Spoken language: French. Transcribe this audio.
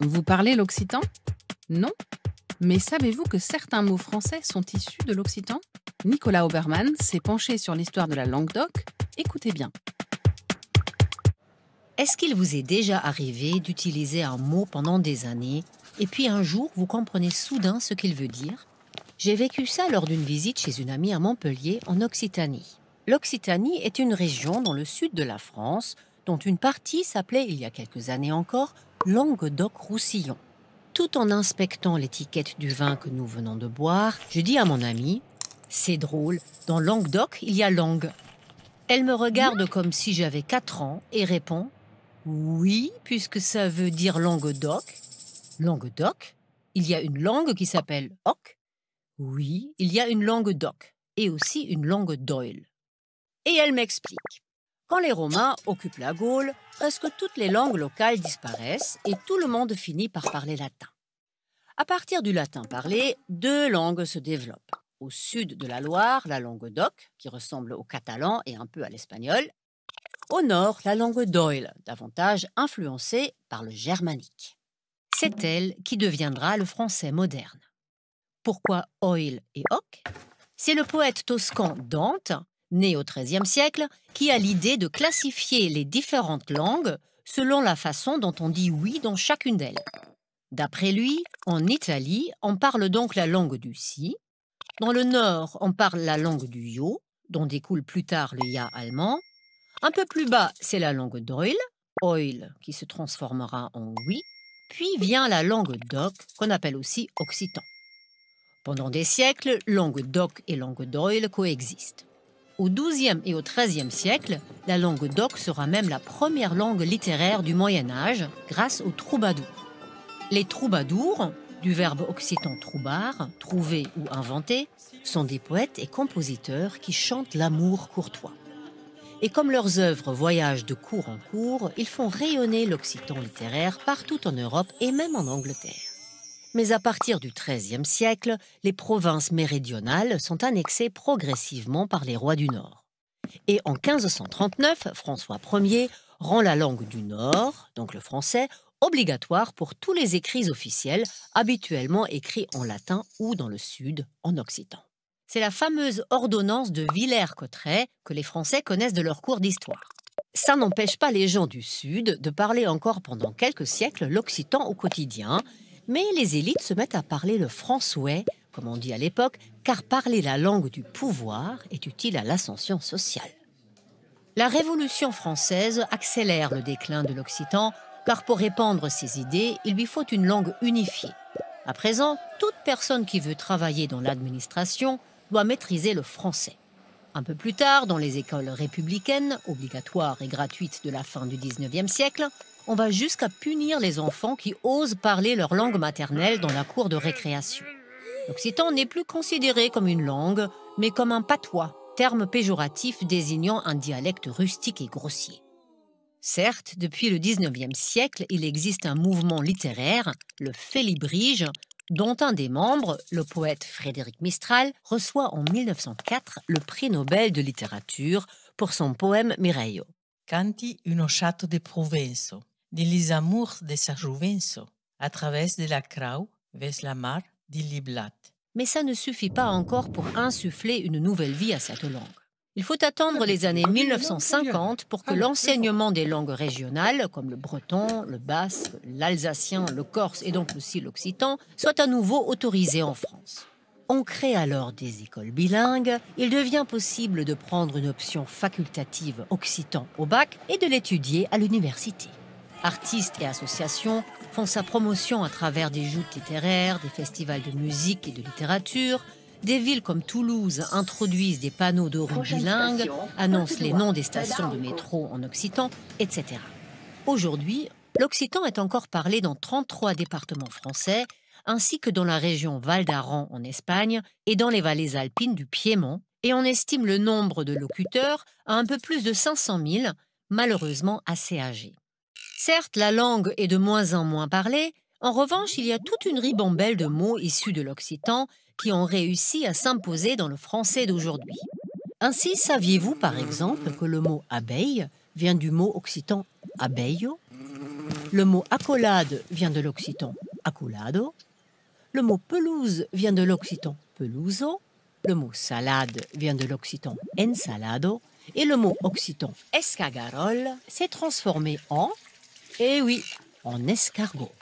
Vous parlez l'occitan Non Mais savez-vous que certains mots français sont issus de l'occitan Nicolas Obermann s'est penché sur l'histoire de la langue d'oc. Écoutez bien. Est-ce qu'il vous est déjà arrivé d'utiliser un mot pendant des années et puis un jour vous comprenez soudain ce qu'il veut dire J'ai vécu ça lors d'une visite chez une amie à Montpellier en Occitanie. L'Occitanie est une région dans le sud de la France dont une partie s'appelait il y a quelques années encore Languedoc-Roussillon. Tout en inspectant l'étiquette du vin que nous venons de boire, je dis à mon amie, C'est drôle, dans Languedoc, il y a langue. Elle me regarde comme si j'avais 4 ans et répond Oui, puisque ça veut dire Languedoc. Languedoc Il y a une langue qui s'appelle Oc Oui, il y a une langue d'Oc et aussi une langue d'Oil. Et elle m'explique. Quand les Romains occupent la Gaule, presque toutes les langues locales disparaissent et tout le monde finit par parler latin. À partir du latin parlé, deux langues se développent. Au sud de la Loire, la langue d'oc, qui ressemble au catalan et un peu à l'espagnol. Au nord, la langue d'oil, davantage influencée par le germanique. C'est elle qui deviendra le français moderne. Pourquoi oil et Oc C'est le poète toscan Dante né au XIIIe siècle, qui a l'idée de classifier les différentes langues selon la façon dont on dit oui dans chacune d'elles. D'après lui, en Italie, on parle donc la langue du si, dans le nord, on parle la langue du yo, dont découle plus tard le ya allemand, un peu plus bas, c'est la langue d'oil, oil qui se transformera en oui, puis vient la langue d'oc, qu'on appelle aussi occitan. Pendant des siècles, langue d'oc et langue d'oil coexistent. Au XIIe et au XIIIe siècle, la langue d'oc sera même la première langue littéraire du Moyen Âge grâce aux troubadours. Les troubadours, du verbe occitan troubar, trouver ou inventer, sont des poètes et compositeurs qui chantent l'amour courtois. Et comme leurs œuvres voyagent de cours en cours, ils font rayonner l'occitan littéraire partout en Europe et même en Angleterre mais à partir du XIIIe siècle, les provinces méridionales sont annexées progressivement par les rois du Nord. Et en 1539, François Ier rend la langue du Nord, donc le français, obligatoire pour tous les écrits officiels, habituellement écrits en latin ou dans le Sud, en occitan. C'est la fameuse ordonnance de Villers-Cotterêts que les Français connaissent de leur cours d'histoire. Ça n'empêche pas les gens du Sud de parler encore pendant quelques siècles l'occitan au quotidien, mais les élites se mettent à parler le français, comme on dit à l'époque, car parler la langue du pouvoir est utile à l'ascension sociale. La Révolution française accélère le déclin de l'Occitan, car pour répandre ses idées, il lui faut une langue unifiée. À présent, toute personne qui veut travailler dans l'administration doit maîtriser le français. Un peu plus tard, dans les écoles républicaines, obligatoires et gratuites de la fin du XIXe siècle, on va jusqu'à punir les enfants qui osent parler leur langue maternelle dans la cour de récréation. L'occitan n'est plus considéré comme une langue, mais comme un patois, terme péjoratif désignant un dialecte rustique et grossier. Certes, depuis le XIXe siècle, il existe un mouvement littéraire, le félibrige, dont un des membres, le poète Frédéric Mistral, reçoit en 1904 le prix Nobel de littérature pour son poème Mireio. Canti uno chato de Provenzo, de de sa à travers de la Crau vers la Mais ça ne suffit pas encore pour insuffler une nouvelle vie à cette langue. Il faut attendre les années 1950 ah, pour que ah, l'enseignement des langues régionales, comme le breton, le basque, l'alsacien, le corse et donc aussi l'occitan, soit à nouveau autorisé en France. On crée alors des écoles bilingues, il devient possible de prendre une option facultative occitan au bac et de l'étudier à l'université. Artistes et associations font sa promotion à travers des joutes littéraires, des festivals de musique et de littérature. Des villes comme Toulouse introduisent des panneaux de bilingues, annoncent les noms des stations de métro en occitan, etc. Aujourd'hui, l'occitan est encore parlé dans 33 départements français, ainsi que dans la région Val d'Aran en Espagne et dans les vallées alpines du Piémont, et on estime le nombre de locuteurs à un peu plus de 500 000, malheureusement assez âgés. Certes, la langue est de moins en moins parlée, en revanche, il y a toute une ribambelle de mots issus de l'occitan qui ont réussi à s'imposer dans le français d'aujourd'hui. Ainsi, saviez-vous par exemple que le mot abeille vient du mot occitan abeillo Le mot accolade vient de l'occitan accolado Le mot pelouse vient de l'occitan peluso Le mot salade vient de l'occitan ensalado et le mot occitan escagarol » s'est transformé en eh oui, en escargot.